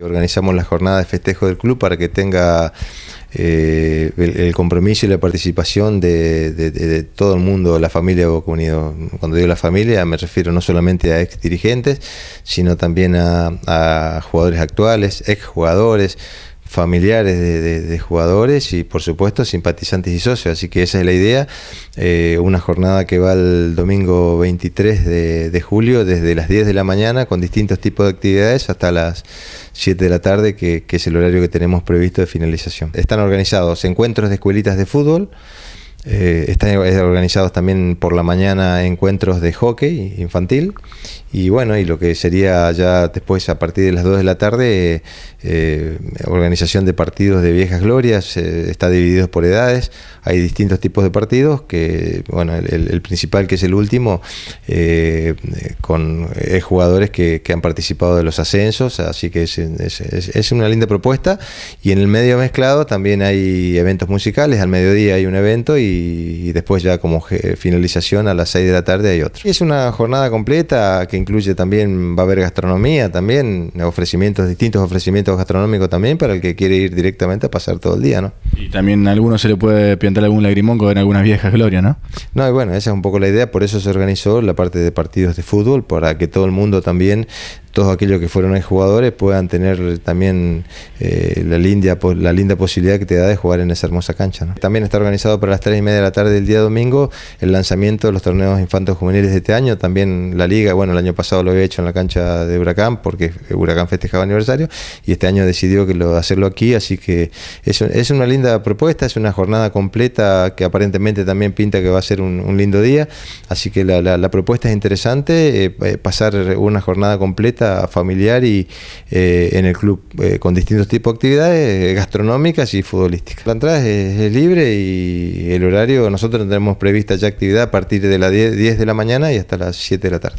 Organizamos la jornada de festejo del club para que tenga eh, el, compromiso y la participación de, todo el mundo, la familia de Boca Unido. Cuando digo la familia me refiero no solamente a ex dirigentes, sino también a, a jugadores actuales, ex jugadores, familiares de, jugadores y por supuesto simpatizantes y socios. Así que esa es la idea. Eh, una jornada que va el domingo 23 de, julio desde las 10 de la mañana con distintos tipos de actividades hasta las 7 de la tarde, que, que es el horario que tenemos previsto de finalización. Están organizados encuentros de escuelitas de fútbol. Eh, están eh, organizados también por la mañana encuentros de hockey infantil y bueno, y lo que sería ya después a partir de las 2 de la tarde, eh, organización de partidos de viejas glorias, está dividido por edades, hay distintos tipos de partidos, que bueno, el, principal que es el último, con jugadores que, han participado de los ascensos, así que es, es, es una linda propuesta y en el medio mezclado también hay eventos musicales, al mediodía hay un evento y y, después ya como finalización a las 6 de la tarde hay otro. Y es una jornada completa que incluye también, va a haber gastronomía también, ofrecimientos, distintos ofrecimientos gastronómicos también para el que quiere ir directamente a pasar todo el día, ¿no? Y también a alguno se le puede piantar algún lagrimón con algunas viejas glorias, ¿no? No, y bueno, esa es un poco la idea, por eso se organizó la parte de partidos de fútbol, para que todo el mundo también todos aquellos que fueron ex jugadores puedan tener también eh, la, linda, la linda posibilidad que te da de jugar en esa hermosa cancha. También está organizado para las 3 y media de la tarde del día domingo el lanzamiento de los torneos infantos juveniles de este año, también la liga, bueno, el año pasado lo había hecho en la cancha de Huracán porque Huracán festejaba aniversario y este año decidió que lo, hacerlo aquí, así que es, es una linda propuesta, es una jornada completa que aparentemente también pinta que va a ser un, lindo día, así que la, propuesta es interesante, eh, eh, pasar una jornada completa familiar y eh, en el club eh, con distintos tipos de actividades eh, gastronómicas y futbolísticas. La entrada es, libre y el horario, nosotros tenemos prevista ya actividad a partir de las 10 de la mañana y hasta las 7 de la tarde.